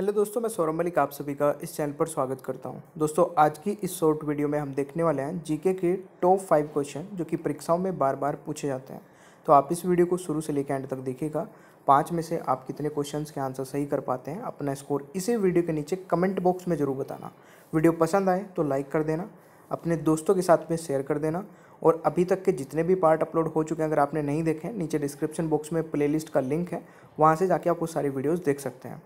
hello दोस्तों मैं सौरभ मलिक आप सभी का इस चैनल पर स्वागत करता हूं दोस्तों आज की इस शॉर्ट वीडियो में हम देखने वाले हैं जीके के टॉप फाइव क्वेश्चन जो कि परीक्षाओं में बार बार पूछे जाते हैं तो आप इस वीडियो को शुरू से लेकर एंड तक देखिएगा पाँच में से आप कितने क्वेश्चन के आंसर सही कर पाते हैं अपना स्कोर इसी वीडियो के नीचे कमेंट बॉक्स में ज़रूर बताना वीडियो पसंद आए तो लाइक कर देना अपने दोस्तों के साथ में शेयर कर देना और अभी तक के जितने भी पार्ट अपलोड हो चुके हैं अगर आपने नहीं देखे नीचे डिस्क्रिप्शन बॉक्स में प्लेलिस्ट का लिंक है वहाँ से जाके आप वो सारी वीडियोज़ देख सकते हैं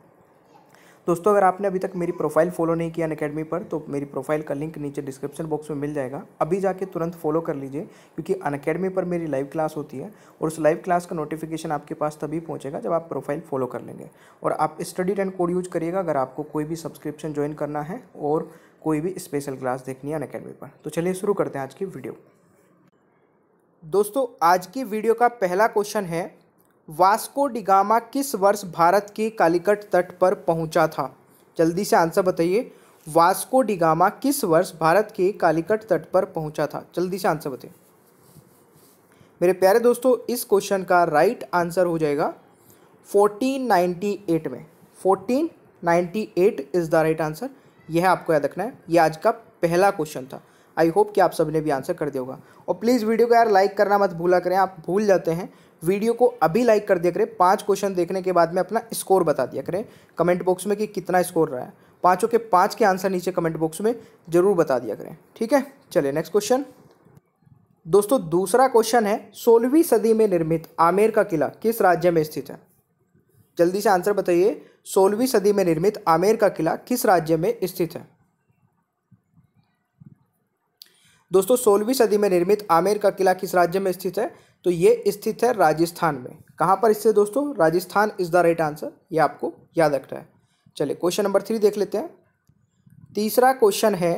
दोस्तों अगर आपने अभी तक मेरी प्रोफाइल फॉलो नहीं किया अनकेडमी पर तो मेरी प्रोफाइल का लिंक नीचे डिस्क्रिप्शन बॉक्स में मिल जाएगा अभी जाके तुरंत फॉलो कर लीजिए क्योंकि अनकेडमी पर मेरी लाइव क्लास होती है और उस लाइव क्लास का नोटिफिकेशन आपके पास तभी पहुँचेगा जब आप प्रोफाइल फॉलो कर लेंगे और आप स्टडी एंड कोड यूज करिएगा अगर आपको कोई भी सब्सक्रिप्शन ज्वाइन करना है और कोई भी स्पेशल क्लास देखनी है अनकेडमी पर तो चलिए शुरू करते हैं आज की वीडियो दोस्तों आज की वीडियो का पहला क्वेश्चन है वास्को डिगामा किस वर्ष भारत के कालीकट तट पर पहुंचा था जल्दी से आंसर बताइए वास्को डिगामा किस वर्ष भारत के कालीकट तट पर पहुंचा था जल्दी से आंसर बताइए मेरे प्यारे दोस्तों इस क्वेश्चन का राइट आंसर हो जाएगा 1498 में 1498 इज़ द राइट आंसर यह आपको याद रखना है यह आज का पहला क्वेश्चन था आई होप कि आप सब ने भी आंसर कर दिया होगा और प्लीज़ वीडियो को यार लाइक करना मत भूला करें आप भूल जाते हैं वीडियो को अभी लाइक कर दिया करें पाँच क्वेश्चन देखने के बाद में अपना स्कोर बता दिया करें कमेंट बॉक्स में कि कितना स्कोर रहा है पाँचों के पाँच के आंसर नीचे कमेंट बॉक्स में ज़रूर बता दिया करें ठीक है चलिए नेक्स्ट क्वेश्चन दोस्तों दूसरा क्वेश्चन है सोलहवीं सदी में निर्मित आमेर का किला किस राज्य में स्थित है जल्दी से आंसर बताइए सोलहवीं सदी में निर्मित आमेर का किला किस राज्य में स्थित है दोस्तों सोलहवीं सदी में निर्मित आमेर का किला किस राज्य में स्थित है तो ये स्थित है राजस्थान में कहाँ पर स्थित दोस्तों Rajasthan is the right answer ये आपको याद रखना है चलिए क्वेश्चन नंबर थ्री देख लेते हैं तीसरा क्वेश्चन है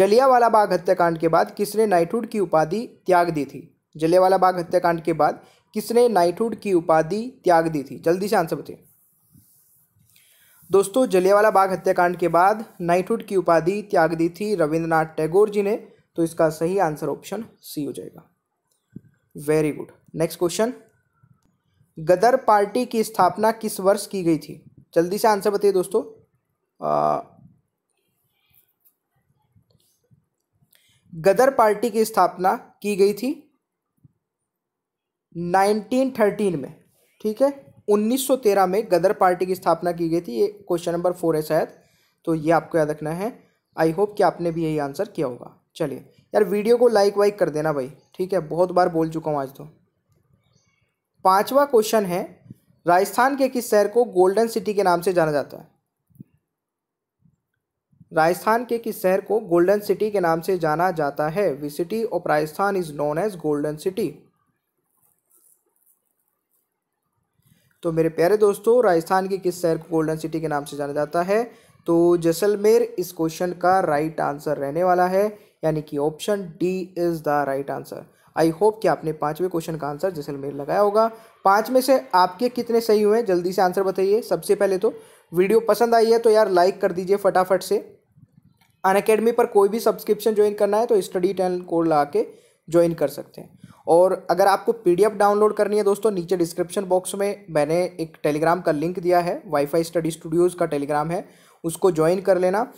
जलियावाला बाग हत्याकांड के बाद किसने नाइटहुड की उपाधि त्याग दी थी जलियावाला बाग हत्याकांड के बाद किसने नाइटहुड की उपाधि त्याग दी थी जल्दी से आंसर बताइए दोस्तों जलियावाला बाग हत्याकांड के बाद नाइटहुड की उपाधि त्याग दी थी रविंद्रनाथ टैगोर जी ने तो इसका सही आंसर ऑप्शन सी हो जाएगा very good next question Ghadar party की स्थापना किस वर्ष की गई थी जल्दी से आंसर बताइए दोस्तों आ, गदर पार्टी की स्थापना की गई थी 1913 में ठीक है 1913 में गदर पार्टी की स्थापना की गई थी ये क्वेश्चन नंबर फोर है शायद तो ये आपको याद रखना है आई होप कि आपने भी यही आंसर किया होगा चलिए यार वीडियो को लाइक वाइक कर देना भाई ठीक है बहुत बार बोल चुका हूँ आज तो पांचवा क्वेश्चन है राजस्थान के किस शहर को गोल्डन सिटी के नाम से जाना जाता है राजस्थान के किस शहर को गोल्डन सिटी के नाम से जाना जाता है the city of Rajasthan is known as golden city तो मेरे प्यारे दोस्तों राजस्थान के किस शहर को गोल्डन सिटी के नाम से जाना जाता है तो जैसलमेर इस क्वेश्चन का राइट आंसर रहने वाला है यानी कि option D is the right answer I hope कि आपने पाँचवें क्वेश्चन का आंसर जैसलमेर लगाया होगा पांच में से आपके कितने सही हुए हैं जल्दी से आंसर बताइए सबसे पहले तो वीडियो पसंद आई है तो यार लाइक कर दीजिए फटाफट से अन अकेडमी पर कोई भी सब्सक्रिप्शन ज्वाइन करना है तो स्टडी टेन कोड लगा के ज्वाइन कर सकते हैं और अगर आपको पीडीएफ डाउनलोड करनी है दोस्तों नीचे डिस्क्रिप्शन बॉक्स में मैंने एक टेलीग्राम का लिंक दिया है वाईफाई स्टडी स्टूडियोज़ का टेलीग्राम है उसको ज्वाइन कर लेना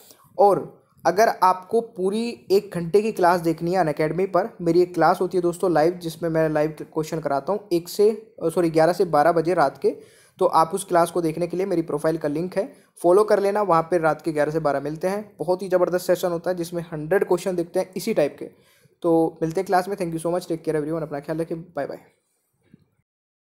और अगर आपको पूरी एक घंटे की क्लास देखनी है अन अकेडमी पर मेरी एक क्लास होती है दोस्तों लाइव जिसमें मैं लाइव क्वेश्चन कराता हूँ एक से सॉरी ग्यारह से बारह बजे रात के तो आप उस क्लास को देखने के लिए मेरी प्रोफाइल का लिंक है फॉलो कर लेना वहाँ पर रात के ग्यारह से बारह मिलते हैं बहुत ही ज़बरदस्त सेशन होता है जिसमें हंड्रेड क्वेश्चन देखते हैं इसी टाइप के तो मिलते हैं क्लास में thank you so much take care every अपना ख्याल रखें बाय बाय